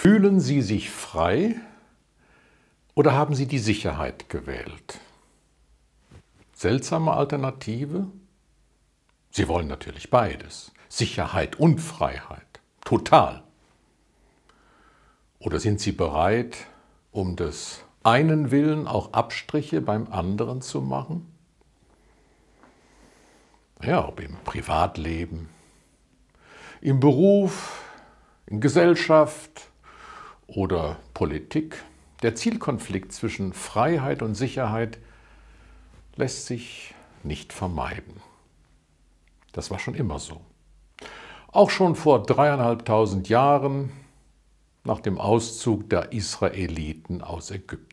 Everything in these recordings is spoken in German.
Fühlen Sie sich frei oder haben Sie die Sicherheit gewählt? Seltsame Alternative? Sie wollen natürlich beides. Sicherheit und Freiheit. Total. Oder sind Sie bereit, um des einen Willen auch Abstriche beim anderen zu machen? Ja, ob im Privatleben, im Beruf, in Gesellschaft, oder Politik. Der Zielkonflikt zwischen Freiheit und Sicherheit lässt sich nicht vermeiden. Das war schon immer so. Auch schon vor dreieinhalbtausend Jahren nach dem Auszug der Israeliten aus Ägypten.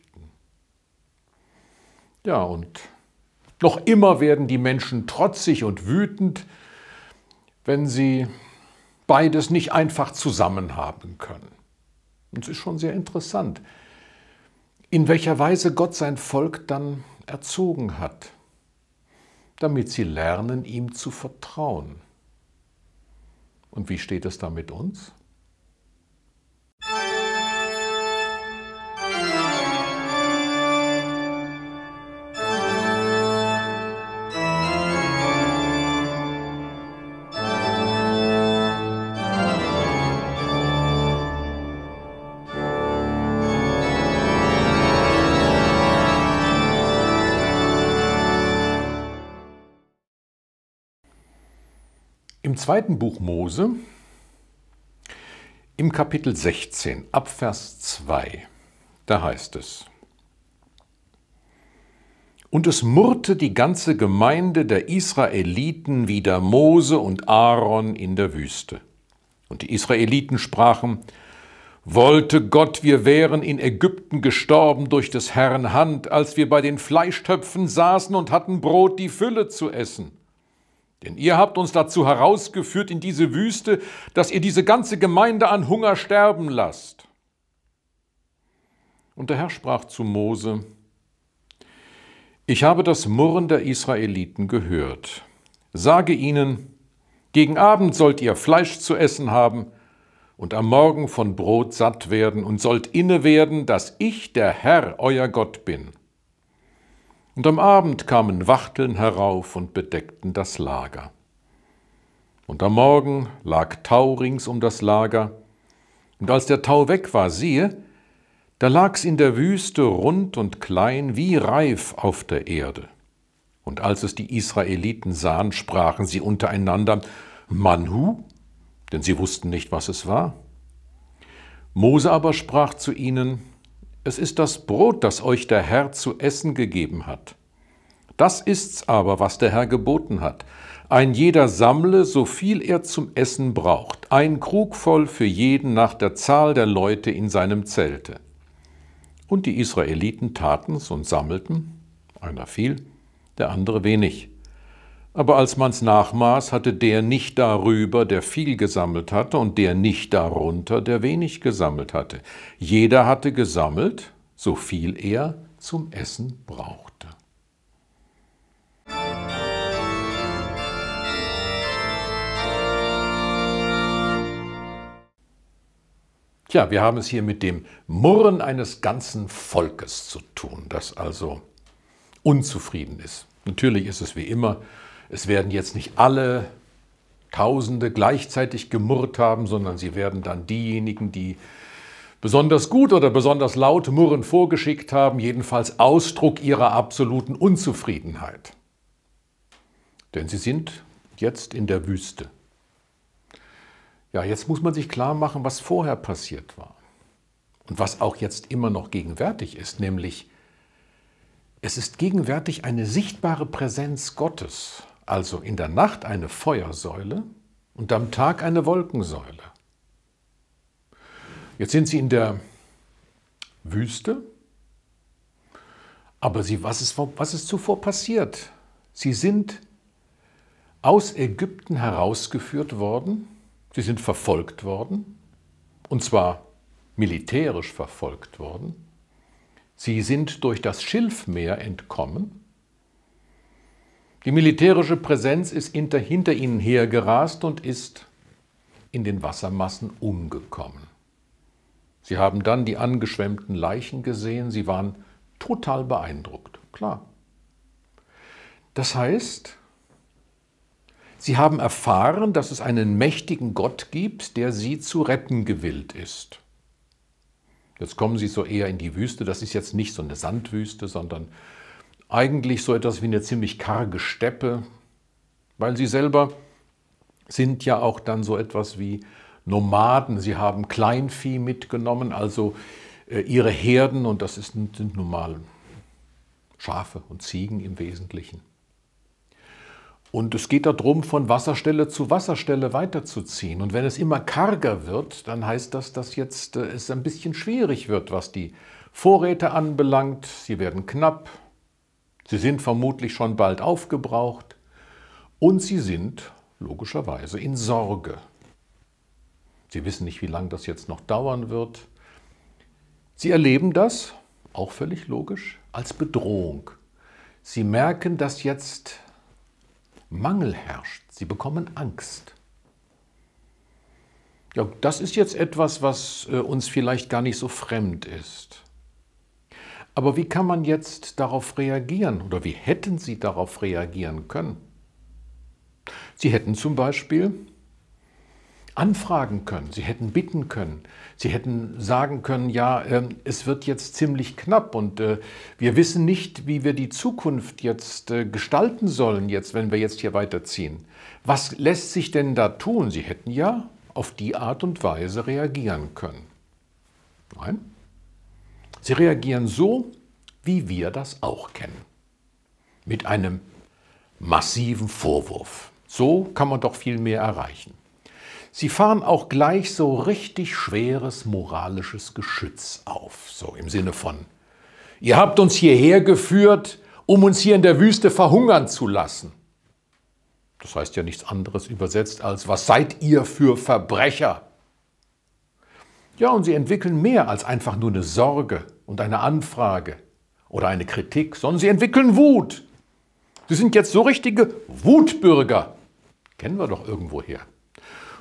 Ja, und noch immer werden die Menschen trotzig und wütend, wenn sie beides nicht einfach zusammen haben können. Und es ist schon sehr interessant, in welcher Weise Gott sein Volk dann erzogen hat, damit sie lernen, ihm zu vertrauen. Und wie steht es da mit uns? im zweiten Buch Mose, im Kapitel 16, Abvers 2, da heißt es, Und es murrte die ganze Gemeinde der Israeliten wider Mose und Aaron in der Wüste. Und die Israeliten sprachen, Wollte Gott, wir wären in Ägypten gestorben durch des Herrn Hand, als wir bei den Fleischtöpfen saßen und hatten Brot die Fülle zu essen. Denn ihr habt uns dazu herausgeführt in diese Wüste, dass ihr diese ganze Gemeinde an Hunger sterben lasst. Und der Herr sprach zu Mose, ich habe das Murren der Israeliten gehört. Sage ihnen, gegen Abend sollt ihr Fleisch zu essen haben und am Morgen von Brot satt werden und sollt inne werden, dass ich der Herr, euer Gott bin und am Abend kamen Wachteln herauf und bedeckten das Lager. Und am Morgen lag Tau rings um das Lager, und als der Tau weg war, siehe, da lag's in der Wüste rund und klein wie reif auf der Erde. Und als es die Israeliten sahen, sprachen sie untereinander Manhu, denn sie wussten nicht, was es war. Mose aber sprach zu ihnen, es ist das Brot, das euch der Herr zu essen gegeben hat. Das ist's aber, was der Herr geboten hat. Ein jeder sammle, so viel er zum Essen braucht, ein Krug voll für jeden nach der Zahl der Leute in seinem Zelte. Und die Israeliten taten's und sammelten, einer viel, der andere wenig. Aber als man's nachmaß, hatte der nicht darüber, der viel gesammelt hatte, und der nicht darunter, der wenig gesammelt hatte. Jeder hatte gesammelt, so viel er zum Essen brauchte. Tja, wir haben es hier mit dem Murren eines ganzen Volkes zu tun, das also unzufrieden ist. Natürlich ist es wie immer es werden jetzt nicht alle Tausende gleichzeitig gemurrt haben, sondern sie werden dann diejenigen, die besonders gut oder besonders laut Murren vorgeschickt haben, jedenfalls Ausdruck ihrer absoluten Unzufriedenheit. Denn sie sind jetzt in der Wüste. Ja, jetzt muss man sich klar machen, was vorher passiert war und was auch jetzt immer noch gegenwärtig ist, nämlich es ist gegenwärtig eine sichtbare Präsenz Gottes also in der Nacht eine Feuersäule und am Tag eine Wolkensäule. Jetzt sind sie in der Wüste, aber sie, was, ist, was ist zuvor passiert? Sie sind aus Ägypten herausgeführt worden, sie sind verfolgt worden, und zwar militärisch verfolgt worden. Sie sind durch das Schilfmeer entkommen die militärische Präsenz ist hinter ihnen hergerast und ist in den Wassermassen umgekommen. Sie haben dann die angeschwemmten Leichen gesehen, sie waren total beeindruckt, klar. Das heißt, sie haben erfahren, dass es einen mächtigen Gott gibt, der sie zu retten gewillt ist. Jetzt kommen sie so eher in die Wüste, das ist jetzt nicht so eine Sandwüste, sondern eigentlich so etwas wie eine ziemlich karge Steppe, weil sie selber sind ja auch dann so etwas wie Nomaden. Sie haben Kleinvieh mitgenommen, also äh, ihre Herden, und das sind nun mal Schafe und Ziegen im Wesentlichen. Und es geht darum, von Wasserstelle zu Wasserstelle weiterzuziehen. Und wenn es immer karger wird, dann heißt das, dass jetzt äh, es ein bisschen schwierig wird, was die Vorräte anbelangt. Sie werden knapp, Sie sind vermutlich schon bald aufgebraucht und sie sind logischerweise in Sorge. Sie wissen nicht, wie lange das jetzt noch dauern wird. Sie erleben das, auch völlig logisch, als Bedrohung. Sie merken, dass jetzt Mangel herrscht. Sie bekommen Angst. Ja, das ist jetzt etwas, was äh, uns vielleicht gar nicht so fremd ist. Aber wie kann man jetzt darauf reagieren oder wie hätten Sie darauf reagieren können? Sie hätten zum Beispiel anfragen können, Sie hätten bitten können, Sie hätten sagen können, ja, ähm, es wird jetzt ziemlich knapp und äh, wir wissen nicht, wie wir die Zukunft jetzt äh, gestalten sollen, jetzt, wenn wir jetzt hier weiterziehen. Was lässt sich denn da tun? Sie hätten ja auf die Art und Weise reagieren können. Nein? Sie reagieren so, wie wir das auch kennen. Mit einem massiven Vorwurf. So kann man doch viel mehr erreichen. Sie fahren auch gleich so richtig schweres moralisches Geschütz auf, so im Sinne von, ihr habt uns hierher geführt, um uns hier in der Wüste verhungern zu lassen. Das heißt ja nichts anderes übersetzt als, was seid ihr für Verbrecher? Ja, und sie entwickeln mehr als einfach nur eine Sorge und eine Anfrage oder eine Kritik, sondern sie entwickeln Wut. Sie sind jetzt so richtige Wutbürger. Kennen wir doch irgendwoher.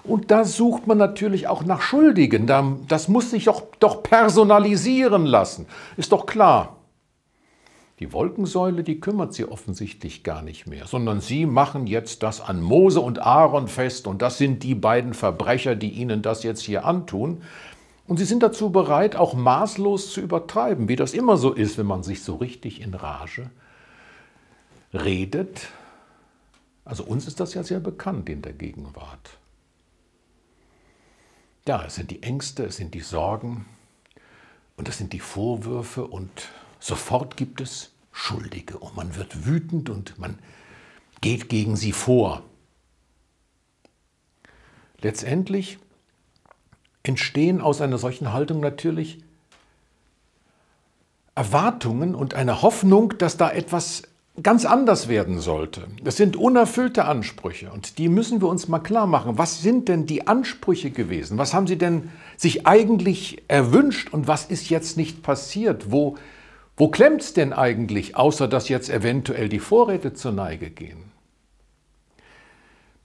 Und da sucht man natürlich auch nach Schuldigen. Das muss sich doch, doch personalisieren lassen. Ist doch klar. Die Wolkensäule, die kümmert sie offensichtlich gar nicht mehr, sondern sie machen jetzt das an Mose und Aaron fest und das sind die beiden Verbrecher, die ihnen das jetzt hier antun. Und sie sind dazu bereit, auch maßlos zu übertreiben, wie das immer so ist, wenn man sich so richtig in Rage redet. Also uns ist das ja sehr bekannt in der Gegenwart. Ja, es sind die Ängste, es sind die Sorgen und es sind die Vorwürfe und sofort gibt es Schuldige und man wird wütend und man geht gegen sie vor. Letztendlich entstehen aus einer solchen Haltung natürlich Erwartungen und eine Hoffnung, dass da etwas ganz anders werden sollte. Das sind unerfüllte Ansprüche und die müssen wir uns mal klar machen. Was sind denn die Ansprüche gewesen? Was haben Sie denn sich eigentlich erwünscht und was ist jetzt nicht passiert? Wo, wo klemmt es denn eigentlich, außer dass jetzt eventuell die Vorräte zur Neige gehen?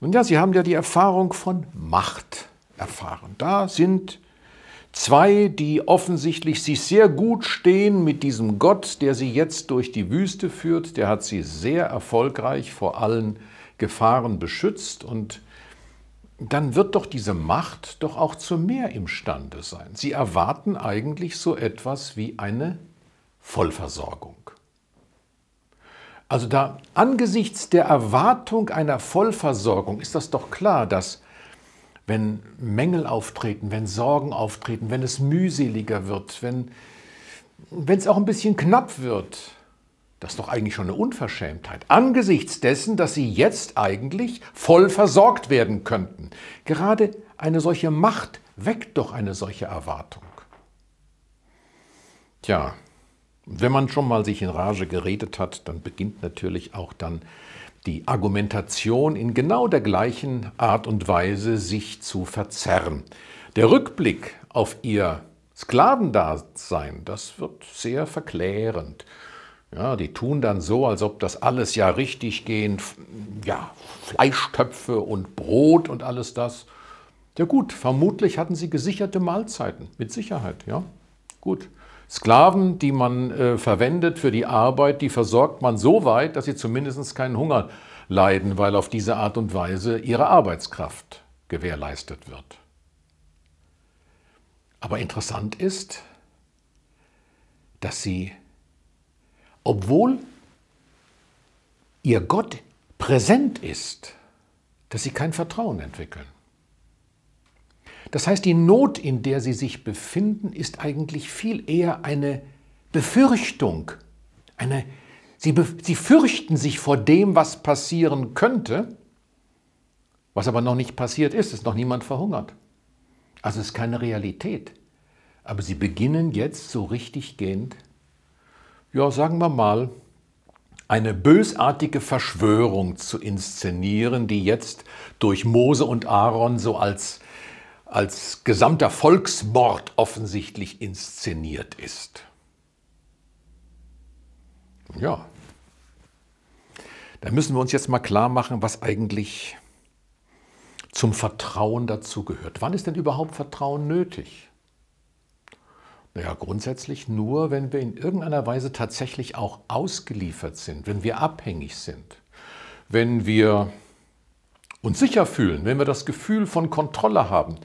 Nun ja, Sie haben ja die Erfahrung von Macht erfahren. Da sind zwei, die offensichtlich sich sehr gut stehen mit diesem Gott, der sie jetzt durch die Wüste führt. Der hat sie sehr erfolgreich vor allen Gefahren beschützt und dann wird doch diese Macht doch auch zu mehr imstande sein. Sie erwarten eigentlich so etwas wie eine Vollversorgung. Also da angesichts der Erwartung einer Vollversorgung ist das doch klar, dass wenn Mängel auftreten, wenn Sorgen auftreten, wenn es mühseliger wird, wenn es auch ein bisschen knapp wird. Das ist doch eigentlich schon eine Unverschämtheit. Angesichts dessen, dass sie jetzt eigentlich voll versorgt werden könnten. Gerade eine solche Macht weckt doch eine solche Erwartung. Tja, wenn man schon mal sich in Rage geredet hat, dann beginnt natürlich auch dann die Argumentation in genau der gleichen Art und Weise sich zu verzerren. Der Rückblick auf ihr Sklavendasein, das wird sehr verklärend. Ja, die tun dann so, als ob das alles ja richtig gehen, ja, Fleischtöpfe und Brot und alles das. Ja gut, vermutlich hatten sie gesicherte Mahlzeiten, mit Sicherheit, ja. Gut. Sklaven, die man äh, verwendet für die Arbeit, die versorgt man so weit, dass sie zumindest keinen Hunger leiden, weil auf diese Art und Weise ihre Arbeitskraft gewährleistet wird. Aber interessant ist, dass sie, obwohl ihr Gott präsent ist, dass sie kein Vertrauen entwickeln. Das heißt, die Not, in der sie sich befinden, ist eigentlich viel eher eine Befürchtung. Eine, sie, be, sie fürchten sich vor dem, was passieren könnte, was aber noch nicht passiert ist, Es ist noch niemand verhungert. Also es ist keine Realität. Aber sie beginnen jetzt so richtig gehend, ja, sagen wir mal, eine bösartige Verschwörung zu inszenieren, die jetzt durch Mose und Aaron so als als gesamter Volksmord offensichtlich inszeniert ist. Ja, da müssen wir uns jetzt mal klar machen, was eigentlich zum Vertrauen dazugehört. Wann ist denn überhaupt Vertrauen nötig? Naja, grundsätzlich nur, wenn wir in irgendeiner Weise tatsächlich auch ausgeliefert sind, wenn wir abhängig sind, wenn wir und sicher fühlen, wenn wir das Gefühl von Kontrolle haben,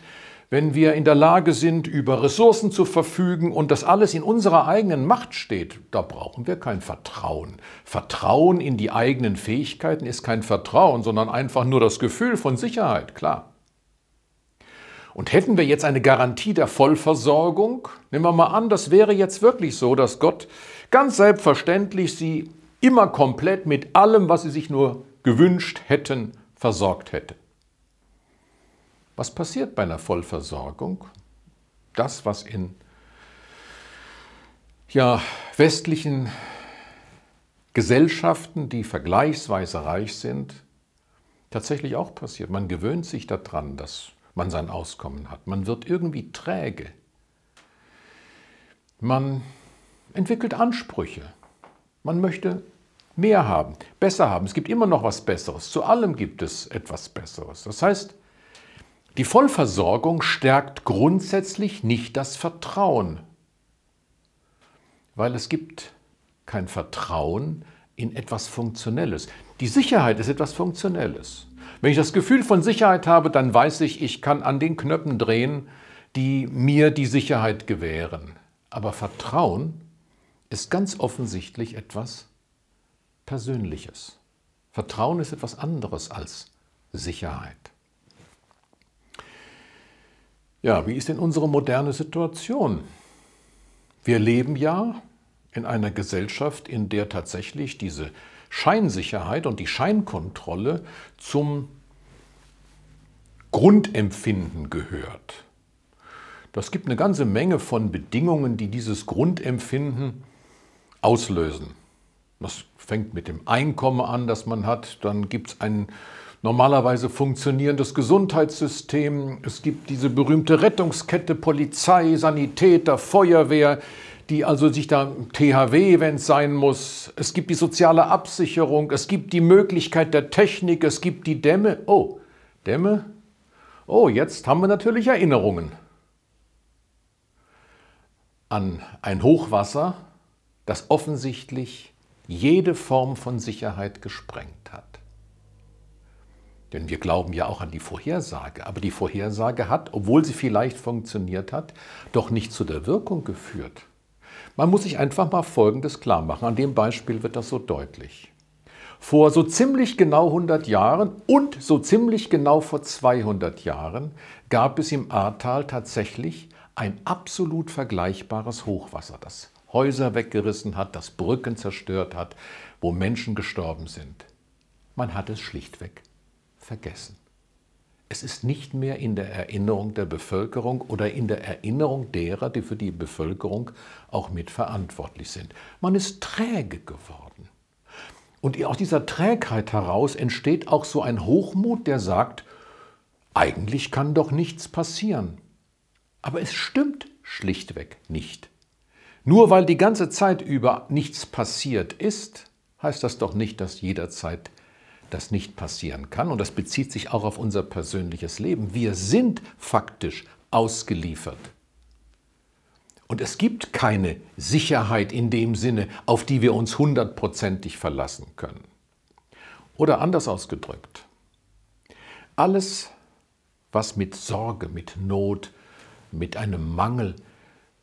wenn wir in der Lage sind, über Ressourcen zu verfügen und das alles in unserer eigenen Macht steht, da brauchen wir kein Vertrauen. Vertrauen in die eigenen Fähigkeiten ist kein Vertrauen, sondern einfach nur das Gefühl von Sicherheit, klar. Und hätten wir jetzt eine Garantie der Vollversorgung, nehmen wir mal an, das wäre jetzt wirklich so, dass Gott ganz selbstverständlich sie immer komplett mit allem, was sie sich nur gewünscht hätten, versorgt hätte. Was passiert bei einer Vollversorgung? Das, was in ja, westlichen Gesellschaften, die vergleichsweise reich sind, tatsächlich auch passiert. Man gewöhnt sich daran, dass man sein Auskommen hat. Man wird irgendwie träge. Man entwickelt Ansprüche. Man möchte mehr haben, besser haben. Es gibt immer noch was Besseres. Zu allem gibt es etwas Besseres. Das heißt, die Vollversorgung stärkt grundsätzlich nicht das Vertrauen, weil es gibt kein Vertrauen in etwas Funktionelles. Die Sicherheit ist etwas Funktionelles. Wenn ich das Gefühl von Sicherheit habe, dann weiß ich, ich kann an den Knöpfen drehen, die mir die Sicherheit gewähren. Aber Vertrauen ist ganz offensichtlich etwas Persönliches. Vertrauen ist etwas anderes als Sicherheit. Ja, wie ist denn unsere moderne Situation? Wir leben ja in einer Gesellschaft, in der tatsächlich diese Scheinsicherheit und die Scheinkontrolle zum Grundempfinden gehört. Das gibt eine ganze Menge von Bedingungen, die dieses Grundempfinden auslösen. Das fängt mit dem Einkommen an, das man hat. Dann gibt es ein normalerweise funktionierendes Gesundheitssystem. Es gibt diese berühmte Rettungskette, Polizei, Sanitäter, Feuerwehr, die also sich da THW, wenn es sein muss. Es gibt die soziale Absicherung. Es gibt die Möglichkeit der Technik. Es gibt die Dämme. Oh, Dämme? Oh, jetzt haben wir natürlich Erinnerungen an ein Hochwasser, das offensichtlich jede Form von Sicherheit gesprengt hat. Denn wir glauben ja auch an die Vorhersage. Aber die Vorhersage hat, obwohl sie vielleicht funktioniert hat, doch nicht zu der Wirkung geführt. Man muss sich einfach mal Folgendes klar machen. An dem Beispiel wird das so deutlich. Vor so ziemlich genau 100 Jahren und so ziemlich genau vor 200 Jahren gab es im Ahrtal tatsächlich ein absolut vergleichbares Hochwasser. Das Häuser weggerissen hat, das Brücken zerstört hat, wo Menschen gestorben sind. Man hat es schlichtweg vergessen. Es ist nicht mehr in der Erinnerung der Bevölkerung oder in der Erinnerung derer, die für die Bevölkerung auch mitverantwortlich sind. Man ist träge geworden. Und aus dieser Trägheit heraus entsteht auch so ein Hochmut, der sagt, eigentlich kann doch nichts passieren. Aber es stimmt schlichtweg nicht. Nur weil die ganze Zeit über nichts passiert ist, heißt das doch nicht, dass jederzeit das nicht passieren kann. Und das bezieht sich auch auf unser persönliches Leben. Wir sind faktisch ausgeliefert. Und es gibt keine Sicherheit in dem Sinne, auf die wir uns hundertprozentig verlassen können. Oder anders ausgedrückt, alles, was mit Sorge, mit Not, mit einem Mangel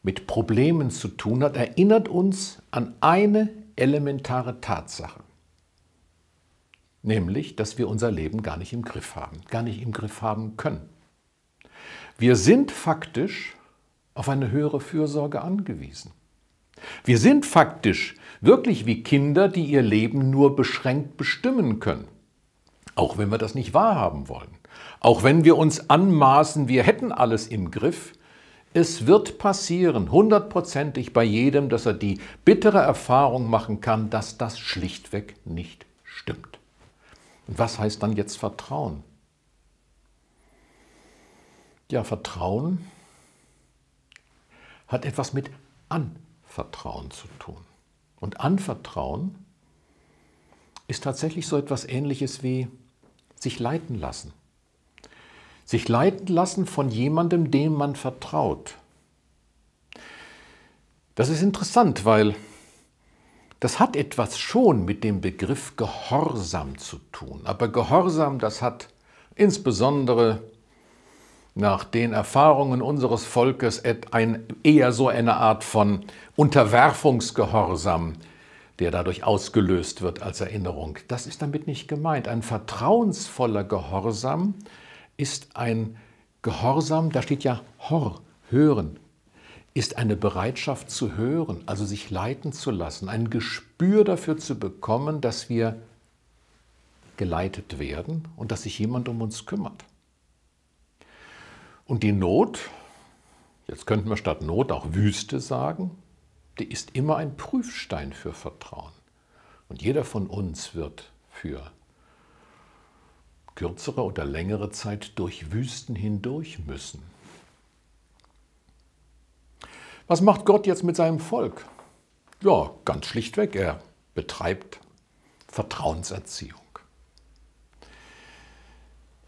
mit Problemen zu tun hat, erinnert uns an eine elementare Tatsache, nämlich, dass wir unser Leben gar nicht im Griff haben, gar nicht im Griff haben können. Wir sind faktisch auf eine höhere Fürsorge angewiesen. Wir sind faktisch wirklich wie Kinder, die ihr Leben nur beschränkt bestimmen können, auch wenn wir das nicht wahrhaben wollen. Auch wenn wir uns anmaßen, wir hätten alles im Griff, es wird passieren, hundertprozentig bei jedem, dass er die bittere Erfahrung machen kann, dass das schlichtweg nicht stimmt. Und was heißt dann jetzt Vertrauen? Ja, Vertrauen hat etwas mit Anvertrauen zu tun. Und Anvertrauen ist tatsächlich so etwas Ähnliches wie sich leiten lassen. Sich leiten lassen von jemandem, dem man vertraut. Das ist interessant, weil das hat etwas schon mit dem Begriff Gehorsam zu tun. Aber Gehorsam, das hat insbesondere nach den Erfahrungen unseres Volkes ein, eher so eine Art von Unterwerfungsgehorsam, der dadurch ausgelöst wird als Erinnerung. Das ist damit nicht gemeint. Ein vertrauensvoller Gehorsam ist ein Gehorsam, da steht ja Hor, hören, ist eine Bereitschaft zu hören, also sich leiten zu lassen, ein Gespür dafür zu bekommen, dass wir geleitet werden und dass sich jemand um uns kümmert. Und die Not, jetzt könnten wir statt Not auch Wüste sagen, die ist immer ein Prüfstein für Vertrauen. Und jeder von uns wird für kürzere oder längere Zeit durch Wüsten hindurch müssen. Was macht Gott jetzt mit seinem Volk? Ja, ganz schlichtweg, er betreibt Vertrauenserziehung.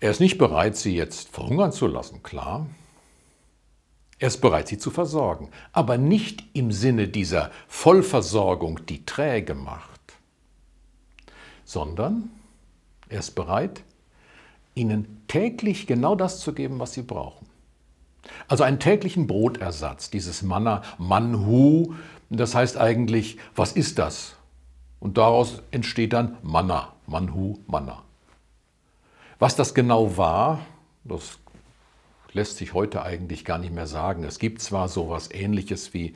Er ist nicht bereit, sie jetzt verhungern zu lassen, klar. Er ist bereit, sie zu versorgen, aber nicht im Sinne dieser Vollversorgung, die träge macht, sondern er ist bereit, ihnen täglich genau das zu geben, was sie brauchen. Also einen täglichen Brotersatz, dieses Manna, Manhu, das heißt eigentlich, was ist das? Und daraus entsteht dann Manna, Manhu, Manna. Was das genau war, das lässt sich heute eigentlich gar nicht mehr sagen. Es gibt zwar sowas ähnliches wie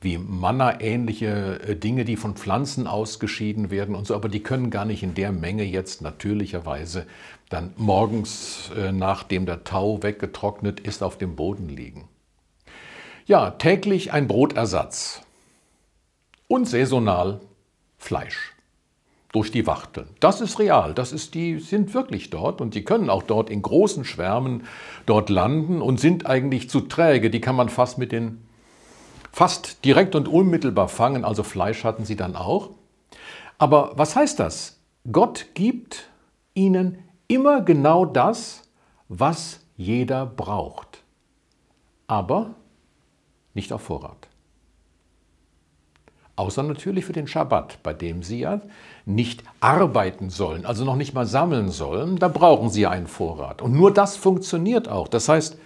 wie manna-ähnliche äh, Dinge, die von Pflanzen ausgeschieden werden und so, aber die können gar nicht in der Menge jetzt natürlicherweise dann morgens, äh, nachdem der Tau weggetrocknet ist, auf dem Boden liegen. Ja, täglich ein Brotersatz und saisonal Fleisch durch die Wachteln. Das ist real, das ist, die sind wirklich dort und die können auch dort in großen Schwärmen dort landen und sind eigentlich zu träge, die kann man fast mit den Fast direkt und unmittelbar fangen, also Fleisch hatten sie dann auch. Aber was heißt das? Gott gibt ihnen immer genau das, was jeder braucht. Aber nicht auf Vorrat. Außer natürlich für den Schabbat, bei dem sie ja nicht arbeiten sollen, also noch nicht mal sammeln sollen, da brauchen sie einen Vorrat. Und nur das funktioniert auch. Das heißt,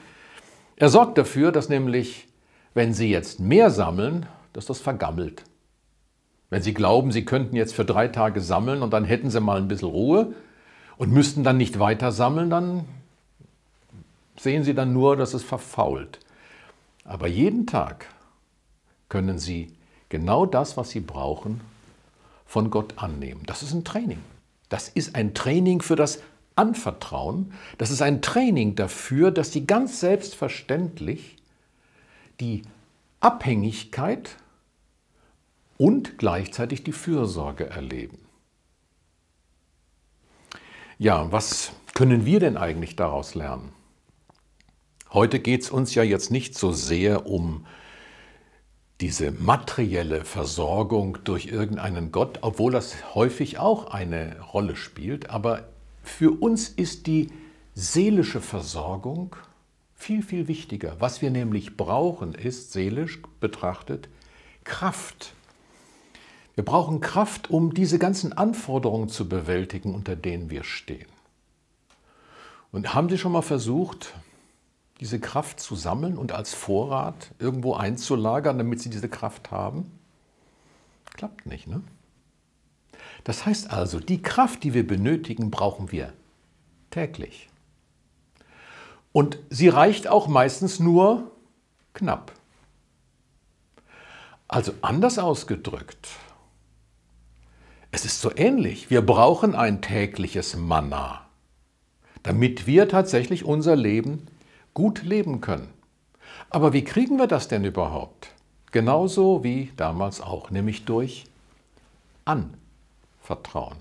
er sorgt dafür, dass nämlich wenn Sie jetzt mehr sammeln, dass das vergammelt. Wenn Sie glauben, Sie könnten jetzt für drei Tage sammeln und dann hätten Sie mal ein bisschen Ruhe und müssten dann nicht weiter sammeln, dann sehen Sie dann nur, dass es verfault. Aber jeden Tag können Sie genau das, was Sie brauchen, von Gott annehmen. Das ist ein Training. Das ist ein Training für das Anvertrauen. Das ist ein Training dafür, dass Sie ganz selbstverständlich die Abhängigkeit und gleichzeitig die Fürsorge erleben. Ja, was können wir denn eigentlich daraus lernen? Heute geht es uns ja jetzt nicht so sehr um diese materielle Versorgung durch irgendeinen Gott, obwohl das häufig auch eine Rolle spielt, aber für uns ist die seelische Versorgung viel, viel wichtiger. Was wir nämlich brauchen, ist seelisch betrachtet Kraft. Wir brauchen Kraft, um diese ganzen Anforderungen zu bewältigen, unter denen wir stehen. Und haben Sie schon mal versucht, diese Kraft zu sammeln und als Vorrat irgendwo einzulagern, damit Sie diese Kraft haben? Klappt nicht, ne? Das heißt also, die Kraft, die wir benötigen, brauchen wir täglich. Und sie reicht auch meistens nur knapp. Also anders ausgedrückt, es ist so ähnlich. Wir brauchen ein tägliches Manna, damit wir tatsächlich unser Leben gut leben können. Aber wie kriegen wir das denn überhaupt? Genauso wie damals auch, nämlich durch Anvertrauen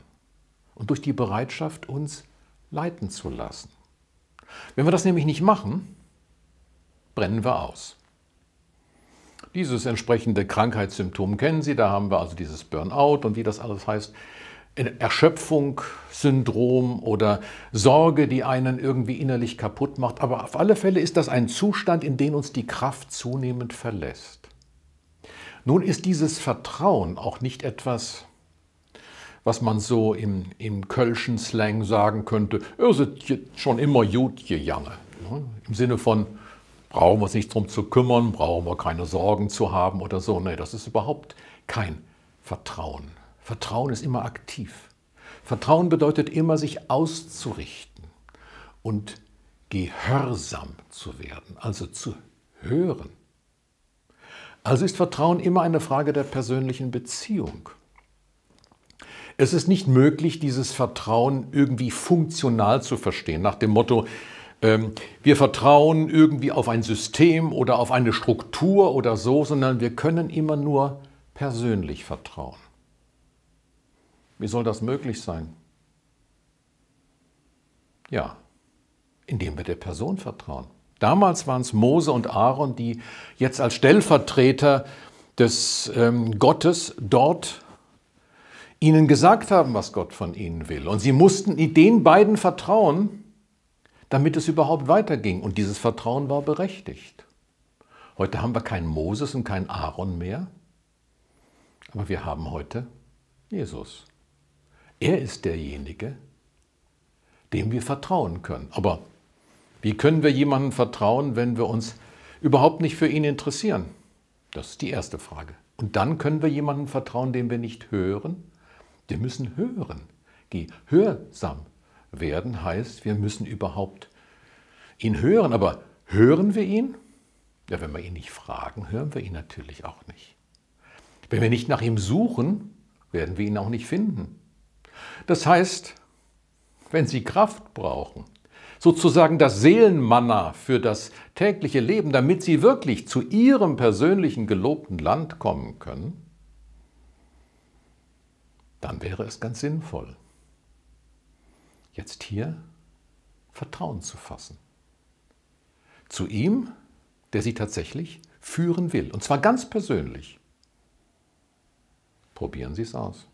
und durch die Bereitschaft, uns leiten zu lassen. Wenn wir das nämlich nicht machen, brennen wir aus. Dieses entsprechende Krankheitssymptom kennen Sie, da haben wir also dieses Burnout und wie das alles heißt. Erschöpfungssyndrom oder Sorge, die einen irgendwie innerlich kaputt macht. Aber auf alle Fälle ist das ein Zustand, in dem uns die Kraft zunehmend verlässt. Nun ist dieses Vertrauen auch nicht etwas, was man so im, im Kölschen Slang sagen könnte, ihr seid schon immer gut gegangen. Ne? Im Sinne von, brauchen wir uns nicht darum zu kümmern, brauchen wir keine Sorgen zu haben oder so. Nein, das ist überhaupt kein Vertrauen. Vertrauen ist immer aktiv. Vertrauen bedeutet immer, sich auszurichten und gehörsam zu werden, also zu hören. Also ist Vertrauen immer eine Frage der persönlichen Beziehung. Es ist nicht möglich, dieses Vertrauen irgendwie funktional zu verstehen, nach dem Motto, ähm, wir vertrauen irgendwie auf ein System oder auf eine Struktur oder so, sondern wir können immer nur persönlich vertrauen. Wie soll das möglich sein? Ja, indem wir der Person vertrauen. Damals waren es Mose und Aaron, die jetzt als Stellvertreter des ähm, Gottes dort ihnen gesagt haben, was Gott von ihnen will. Und sie mussten den beiden vertrauen, damit es überhaupt weiterging. Und dieses Vertrauen war berechtigt. Heute haben wir keinen Moses und keinen Aaron mehr, aber wir haben heute Jesus. Er ist derjenige, dem wir vertrauen können. Aber wie können wir jemandem vertrauen, wenn wir uns überhaupt nicht für ihn interessieren? Das ist die erste Frage. Und dann können wir jemandem vertrauen, den wir nicht hören, wir müssen hören. Gehörsam werden heißt, wir müssen überhaupt ihn hören. Aber hören wir ihn? Ja, wenn wir ihn nicht fragen, hören wir ihn natürlich auch nicht. Wenn wir nicht nach ihm suchen, werden wir ihn auch nicht finden. Das heißt, wenn Sie Kraft brauchen, sozusagen das Seelenmanna für das tägliche Leben, damit Sie wirklich zu Ihrem persönlichen gelobten Land kommen können, dann wäre es ganz sinnvoll, jetzt hier Vertrauen zu fassen. Zu ihm, der sie tatsächlich führen will. Und zwar ganz persönlich. Probieren Sie es aus.